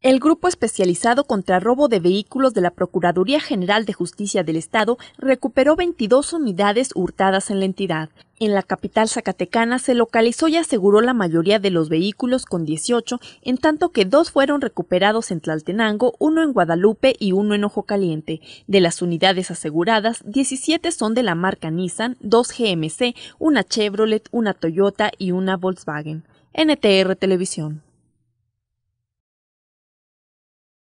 El Grupo Especializado contra Robo de Vehículos de la Procuraduría General de Justicia del Estado recuperó 22 unidades hurtadas en la entidad. En la capital zacatecana se localizó y aseguró la mayoría de los vehículos con 18, en tanto que dos fueron recuperados en Tlaltenango, uno en Guadalupe y uno en Ojo Caliente. De las unidades aseguradas, 17 son de la marca Nissan, dos GMC, una Chevrolet, una Toyota y una Volkswagen. NTR Televisión.